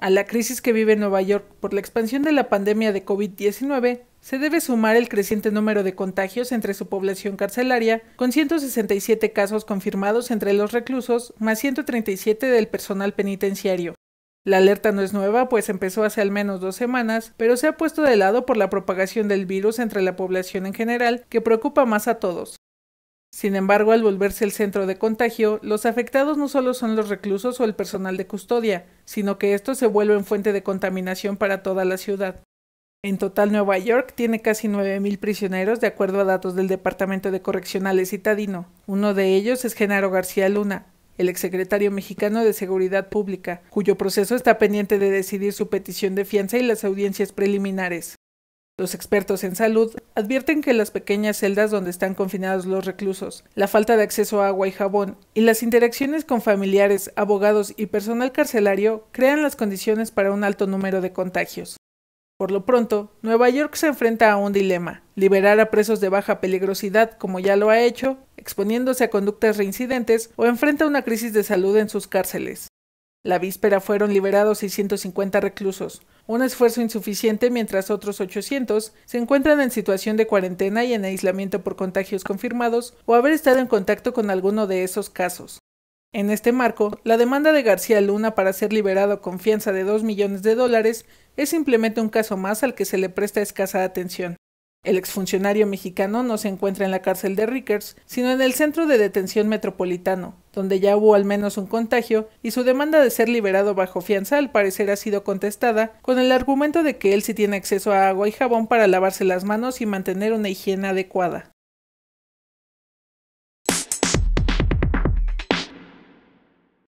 A la crisis que vive Nueva York por la expansión de la pandemia de COVID-19 se debe sumar el creciente número de contagios entre su población carcelaria, con 167 casos confirmados entre los reclusos, más 137 del personal penitenciario. La alerta no es nueva, pues empezó hace al menos dos semanas, pero se ha puesto de lado por la propagación del virus entre la población en general, que preocupa más a todos. Sin embargo, al volverse el centro de contagio, los afectados no solo son los reclusos o el personal de custodia, sino que estos se vuelven fuente de contaminación para toda la ciudad. En total, Nueva York tiene casi 9.000 prisioneros, de acuerdo a datos del Departamento de Correccionales Citadino. Uno de ellos es Genaro García Luna, el exsecretario mexicano de Seguridad Pública, cuyo proceso está pendiente de decidir su petición de fianza y las audiencias preliminares. Los expertos en salud advierten que las pequeñas celdas donde están confinados los reclusos, la falta de acceso a agua y jabón y las interacciones con familiares, abogados y personal carcelario crean las condiciones para un alto número de contagios. Por lo pronto, Nueva York se enfrenta a un dilema, liberar a presos de baja peligrosidad como ya lo ha hecho, exponiéndose a conductas reincidentes o enfrenta una crisis de salud en sus cárceles. La víspera fueron liberados 650 reclusos, un esfuerzo insuficiente mientras otros 800 se encuentran en situación de cuarentena y en aislamiento por contagios confirmados o haber estado en contacto con alguno de esos casos. En este marco, la demanda de García Luna para ser liberado con fianza de 2 millones de dólares es simplemente un caso más al que se le presta escasa atención. El exfuncionario mexicano no se encuentra en la cárcel de Rickers, sino en el centro de detención metropolitano, donde ya hubo al menos un contagio, y su demanda de ser liberado bajo fianza al parecer ha sido contestada con el argumento de que él sí tiene acceso a agua y jabón para lavarse las manos y mantener una higiene adecuada.